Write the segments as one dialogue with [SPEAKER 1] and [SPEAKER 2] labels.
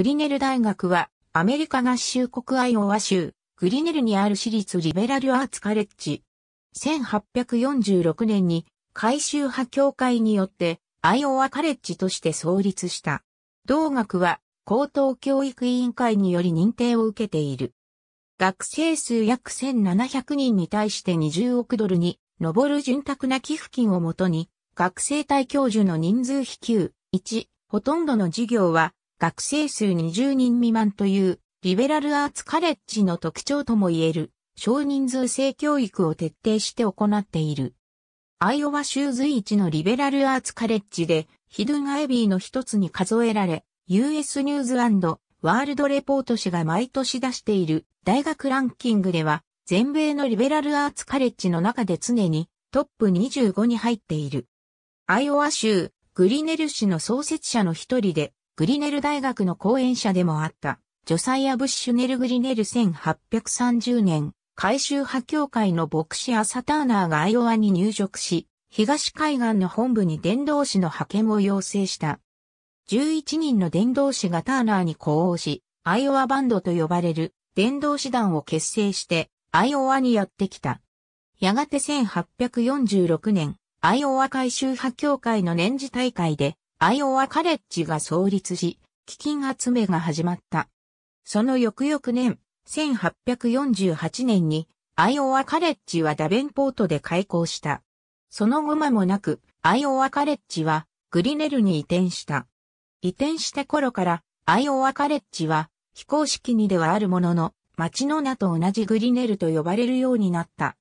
[SPEAKER 1] グリネル大学は、アメリカ合衆国アイオワ州、グリネルにある私立リベラルアーツカレッジ。1846年に、改修派協会によって、アイオワカレッジとして創立した。同学は、高等教育委員会により認定を受けている。学生数約1700人に対して20億ドルに上る潤沢な寄付金をもとに、学生対教授の人数比給、1、ほとんどの事業は学生数20人未満という、リベラルアーツカレッジの特徴ともいえる、少人数制教育を徹底して行っている。アイオワ州随一のリベラルアーツカレッジで、ヒドゥンアイビーの一つに数えられ、US ニューズワールドレポート誌が毎年出している大学ランキングでは、全米のリベラルアーツカレッジの中で常にトップ25に入っている。アイオワ州、グリネル市の創設者の一人で、グリネル大学の講演者でもあった、ジョサイア・ブッシュネル・グリネル1830年、改修派協会の牧師アサターナーがアイオワに入植し、東海岸の本部に伝道師の派遣を要請した。11人の伝道師がターナーに呼応し、アイオワバンドと呼ばれる伝道師団を結成して、アイオワにやってきた。やがて1846年、アイオワ改修派協会の年次大会で、アイオワカレッジが創立し、基金集めが始まった。その翌々年、1848年に、アイオワカレッジはダベンポートで開校した。その後間もなく、アイオワカレッジは、グリネルに移転した。移転した頃から、アイオワカレッジは、非公式にではあるものの、町の名と同じグリネルと呼ばれるようになった。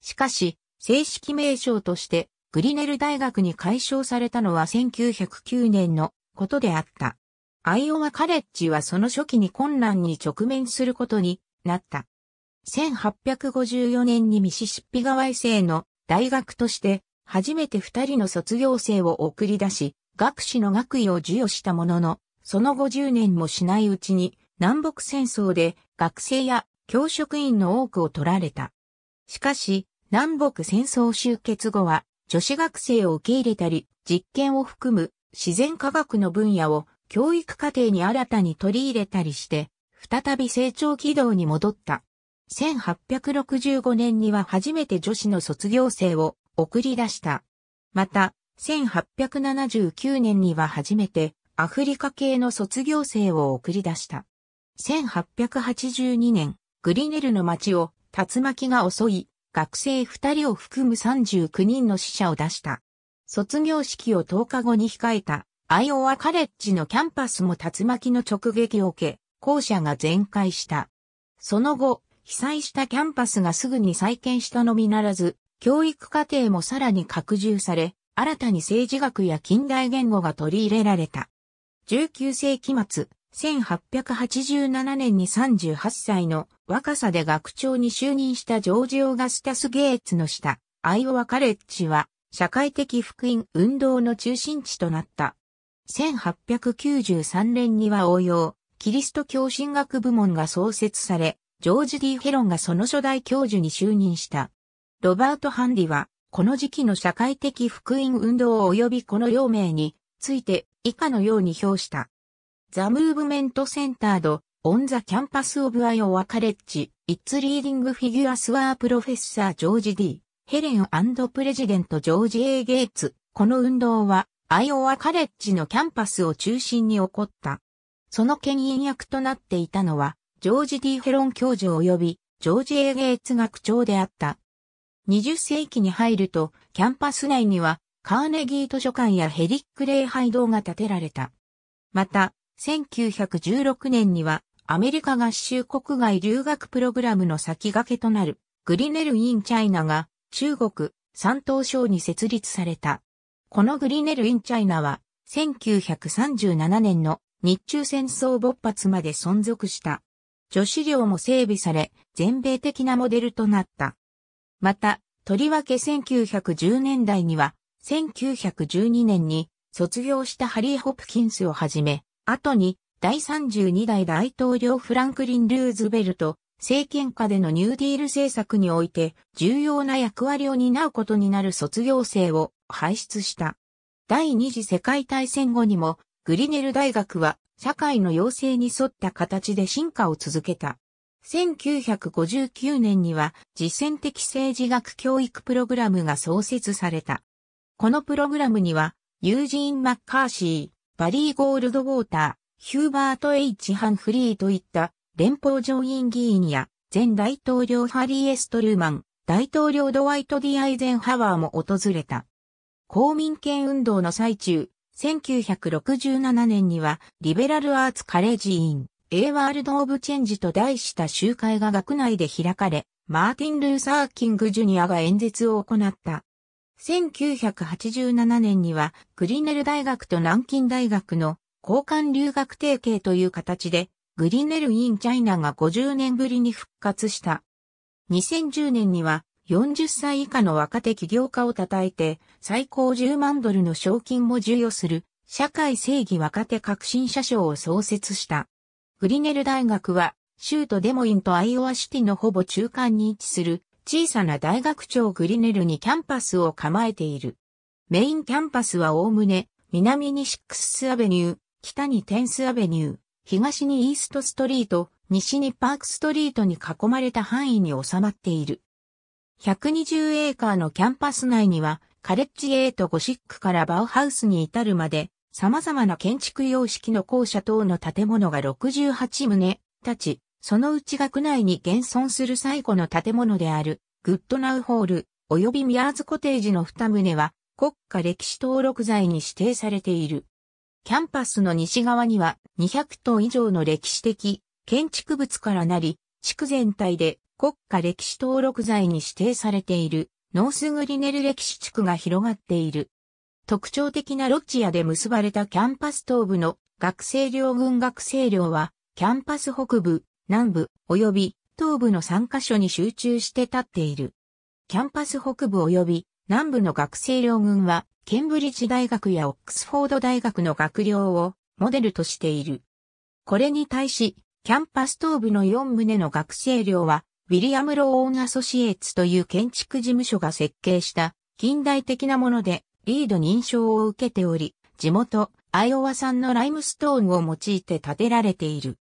[SPEAKER 1] しかし、正式名称として、グリネル大学に解消されたのは1909年のことであった。アイオワカレッジはその初期に困難に直面することになった。1854年にミシシッピ川衛生の大学として初めて二人の卒業生を送り出し、学士の学位を授与したものの、その後10年もしないうちに南北戦争で学生や教職員の多くを取られた。しかし、南北戦争終結後は女子学生を受け入れたり、実験を含む自然科学の分野を教育課程に新たに取り入れたりして、再び成長軌道に戻った。1865年には初めて女子の卒業生を送り出した。また、1879年には初めてアフリカ系の卒業生を送り出した。1882年、グリネルの町を竜巻が襲い、学生二人を含む39人の死者を出した。卒業式を10日後に控えたアイオワカレッジのキャンパスも竜巻の直撃を受け、校舎が全壊した。その後、被災したキャンパスがすぐに再建したのみならず、教育課程もさらに拡充され、新たに政治学や近代言語が取り入れられた。19世紀末、1887年に38歳の若さで学長に就任したジョージ・オーガスタス・ゲイツの下、アイオワ・カレッジは社会的福音運動の中心地となった。1893年には応用、キリスト教神学部門が創設され、ジョージ・ディ・ヘロンがその初代教授に就任した。ロバート・ハンリは、この時期の社会的福音運動及びこの両名について以下のように表した。The Movement Centered on the Campus of Iowa College, Its Leading Figures were Professor George D. Helen and President George A. Gates. この運動は、アイオワカレッジのキャンパスを中心に起こった。その牽引役となっていたのは、ジョージ・ D・ ヘロン教授及び、ジョージ・ A・ ゲイツ学長であった。20世紀に入ると、キャンパス内には、カーネギー図書館やヘリック・レイハイ堂が建てられた。また、1916年にはアメリカ合衆国外留学プログラムの先駆けとなるグリネル・イン・チャイナが中国、山東省に設立された。このグリネル・イン・チャイナは1937年の日中戦争勃発まで存続した。女子寮も整備され、全米的なモデルとなった。また、とりわけ1910年代には、1912年に卒業したハリー・ホプキンスをはじめ、後に第32代大統領フランクリン・ルーズベルト政権下でのニューディール政策において重要な役割を担うことになる卒業生を輩出した。第二次世界大戦後にもグリネル大学は社会の要請に沿った形で進化を続けた。1959年には実践的政治学教育プログラムが創設された。このプログラムにはユージーン・マッカーシー、バリー・ゴールドウォーター、ヒューバート・ H・ ハンフリーといった連邦上院議員や前大統領ハリー・エストルーマン、大統領ドワイト・ディ・アイゼンハワーも訪れた。公民権運動の最中、1967年にはリベラル・アーツ・カレージ委員、A ワールド・オブ・チェンジと題した集会が学内で開かれ、マーティン・ルーサー・キング・ジュニアが演説を行った。1987年にはグリネル大学と南京大学の交換留学提携という形でグリネル・イン・チャイナが50年ぶりに復活した。2010年には40歳以下の若手起業家を叩いて最高10万ドルの賞金も授与する社会正義若手革新者賞を創設した。グリネル大学は州都デモインとアイオワシティのほぼ中間に位置する小さな大学町グリネルにキャンパスを構えている。メインキャンパスはおおむね、南にシックスアベニュー、北にテンスアベニュー、東にイーストストリート、西にパークストリートに囲まれた範囲に収まっている。120エーカーのキャンパス内には、カレッジエイトゴシックからバウハウスに至るまで、様々な建築様式の校舎等の建物が68棟、立ち、そのうち学内に現存する最古の建物である、グッドナウホール、及びミアーズコテージの二棟は、国家歴史登録財に指定されている。キャンパスの西側には200棟以上の歴史的建築物からなり、地区全体で国家歴史登録財に指定されているノースグリネル歴史地区が広がっている。特徴的なロチアで結ばれたキャンパス東部の学生寮群学生寮は、キャンパス北部、南部及び東部の3カ所に集中して立っている。キャンパス北部及び南部の学生両軍は、ケンブリッジ大学やオックスフォード大学の学寮をモデルとしている。これに対し、キャンパス東部の4棟の学生寮は、ウィリアム・ロー・オン・アソシエーツという建築事務所が設計した近代的なもので、リード認証を受けており、地元、アイオワ産のライムストーンを用いて建てられている。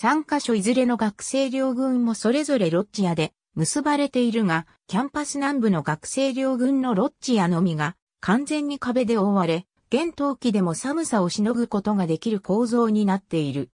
[SPEAKER 1] 3カ所いずれの学生両軍もそれぞれロッジ屋で結ばれているが、キャンパス南部の学生両軍のロッジ屋のみが完全に壁で覆われ、現冬季でも寒さをしのぐことができる構造になっている。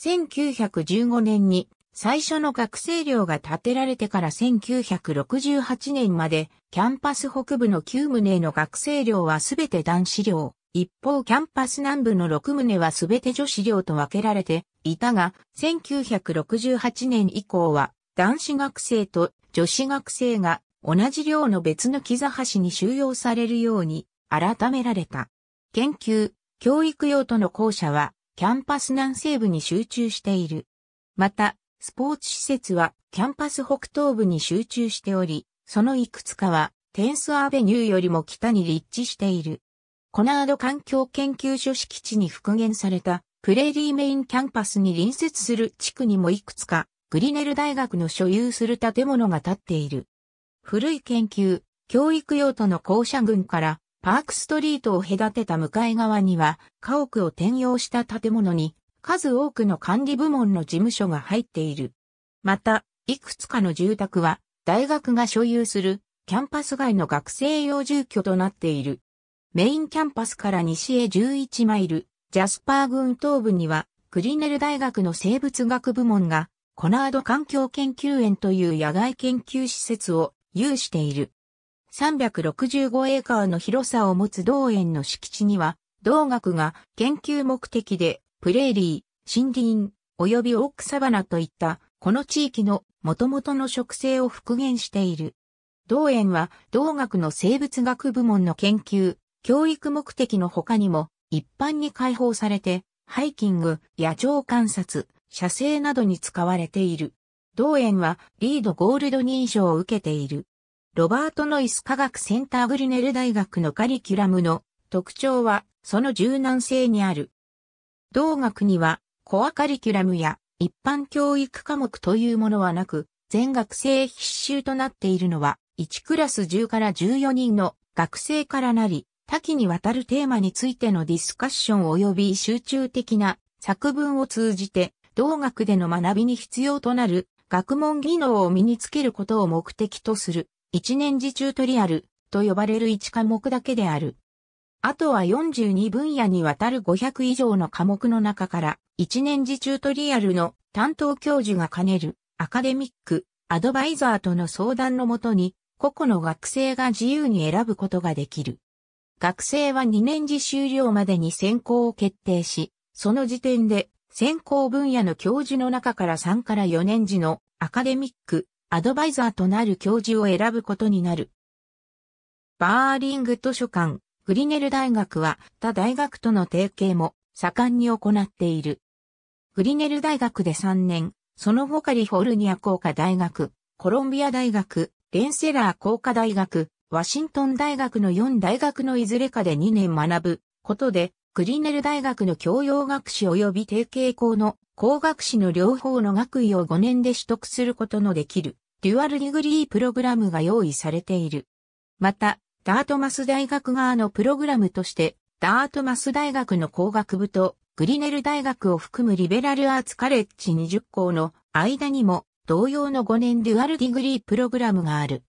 [SPEAKER 1] 1915年に最初の学生寮が建てられてから1968年までキャンパス北部の9棟の学生寮はすべて男子寮。一方キャンパス南部の6棟はすべて女子寮と分けられていたが、1968年以降は男子学生と女子学生が同じ寮の別の木座橋に収容されるように改められた。研究、教育用途の校舎はキャンパス南西部に集中している。また、スポーツ施設はキャンパス北東部に集中しており、そのいくつかはテンスアーベニューよりも北に立地している。コナード環境研究所敷地に復元されたプレーリーメインキャンパスに隣接する地区にもいくつかグリネル大学の所有する建物が建っている。古い研究、教育用途の校舎群からパークストリートを隔てた向かい側には家屋を転用した建物に数多くの管理部門の事務所が入っている。また、いくつかの住宅は大学が所有するキャンパス外の学生用住居となっている。メインキャンパスから西へ11マイル、ジャスパー郡東部には、クリネル大学の生物学部門が、コナード環境研究園という野外研究施設を有している。365エーカーの広さを持つ同園の敷地には、同学が研究目的で、プレーリー、森林、及びオックサバナといった、この地域の元々の植生を復元している。同園は同学の生物学部門の研究、教育目的の他にも、一般に開放されて、ハイキング、野鳥観察、射精などに使われている。同園はリードゴールド認証を受けている。ロバート・ノイス科学センターグリネル大学のカリキュラムの特徴はその柔軟性にある。同学にはコアカリキュラムや一般教育科目というものはなく、全学生必修となっているのは1クラス10から14人の学生からなり、多岐にわたるテーマについてのディスカッション及び集中的な作文を通じて、同学での学びに必要となる学問技能を身につけることを目的とする、一年次チュートリアルと呼ばれる1科目だけである。あとは42分野にわたる500以上の科目の中から、一年次チュートリアルの担当教授が兼ねるアカデミック、アドバイザーとの相談のもとに、個々の学生が自由に選ぶことができる。学生は2年次終了までに専攻を決定し、その時点で専攻分野の教授の中から3から4年次のアカデミック、アドバイザーとなる教授を選ぶことになる。バーリング図書館、グリネル大学は他大学との提携も盛んに行っている。グリネル大学で3年、その後カリフォルニア工科大学、コロンビア大学、レンセラー工科大学、ワシントン大学の4大学のいずれかで2年学ぶことで、クリネル大学の教養学士及び定型校の工学士の両方の学位を5年で取得することのできる、デュアルディグリープログラムが用意されている。また、ダートマス大学側のプログラムとして、ダートマス大学の工学部とグリネル大学を含むリベラルアーツカレッジ20校の間にも同様の5年デュアルディグリープログラムがある。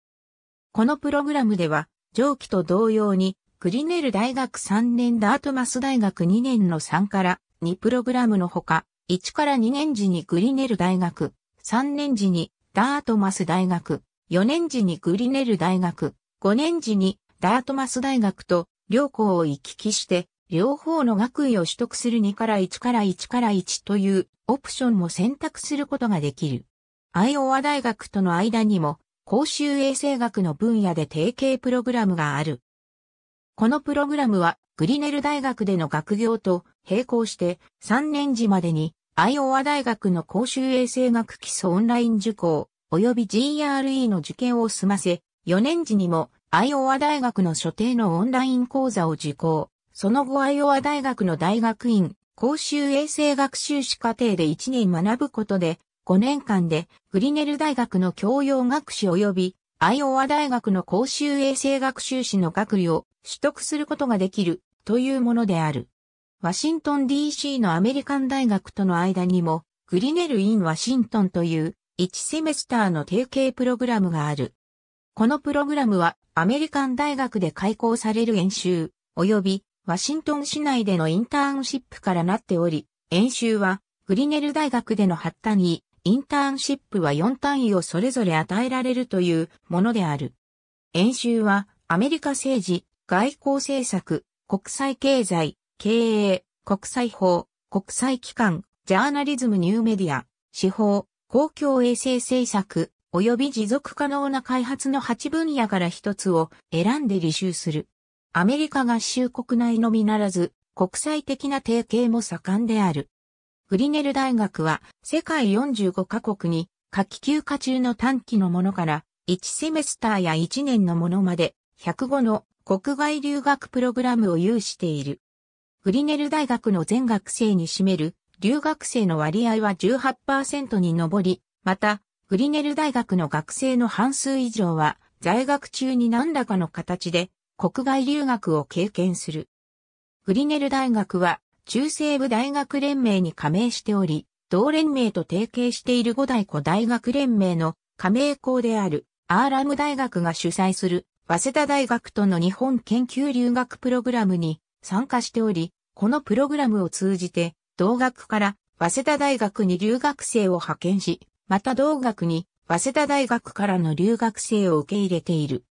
[SPEAKER 1] このプログラムでは、上記と同様に、クリネル大学3年ダートマス大学2年の3から2プログラムのほか、1から2年時にグリネル大学、3年時にダートマス大学、4年時にグリネル大学、5年時にダートマス大学と両校を行き来して、両方の学位を取得する2から1から1から1というオプションも選択することができる。アイオワ大学との間にも公衆衛生学の分野で提携プログラムがある。このプログラムはグリネル大学での学業と並行して3年時までにアイオワ大学の公衆衛生学基礎オンライン受講及び GRE の受験を済ませ、4年時にもアイオワ大学の所定のオンライン講座を受講、その後アイオワ大学の大学院公衆衛生学修士課程で1年学ぶことで5年間でグリネル大学の教養学士及びアイオワ大学の公衆衛生学習士の学位を取得することができるというものである。ワシントン DC のアメリカン大学との間にもグリネル・イン・ワシントンという1セメスターの提携プログラムがある。このプログラムはアメリカン大学で開講される演習及びワシントン市内でのインターンシップからなっており、演習はグリネル大学での発端にインターンシップは4単位をそれぞれ与えられるというものである。演習はアメリカ政治、外交政策、国際経済、経営、国際法、国際機関、ジャーナリズムニューメディア、司法、公共衛生政策、及び持続可能な開発の8分野から一つを選んで履修する。アメリカ合衆国内のみならず、国際的な提携も盛んである。グリネル大学は世界45カ国に夏季休暇中の短期のものから1セメスターや1年のものまで105の国外留学プログラムを有している。グリネル大学の全学生に占める留学生の割合は18%に上り、また、グリネル大学の学生の半数以上は在学中に何らかの形で国外留学を経験する。グリネル大学は中西部大学連盟に加盟しており、同連盟と提携している五大湖大学連盟の加盟校であるアーラム大学が主催する早稲田大学との日本研究留学プログラムに参加しており、このプログラムを通じて同学から早稲田大学に留学生を派遣し、また同学に早稲田大学からの留学生を受け入れている。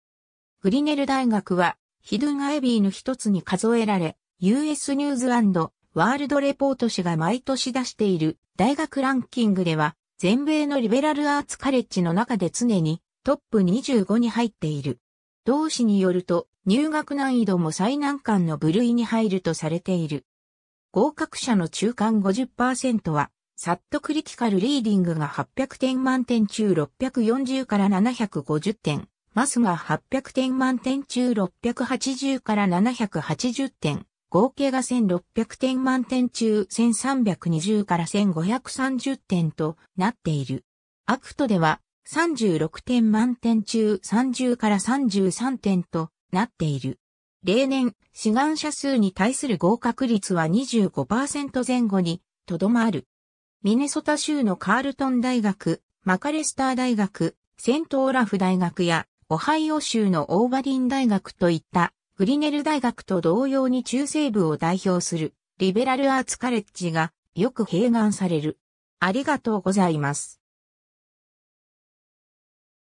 [SPEAKER 1] グリネル大学はヒドゥンアイビーの一つに数えられ、US ニューズワールドレポート誌が毎年出している大学ランキングでは、全米のリベラルアーツカレッジの中で常にトップ25に入っている。同誌によると、入学難易度も最難関の部類に入るとされている。合格者の中間50%は、サットクリティカルリーディングが800点満点中640から750点、マスが800点満点中680から780点、合計が1600点満点中1320から1530点となっている。アクトでは36点満点中30から33点となっている。例年、志願者数に対する合格率は25%前後にとどまる。ミネソタ州のカールトン大学、マカレスター大学、セントオラフ大学や、オハイオ州のオーバリン大学といったグリネル大学と同様に中西部を代表するリベラルアーツカレッジがよく併願される。ありがとうございます。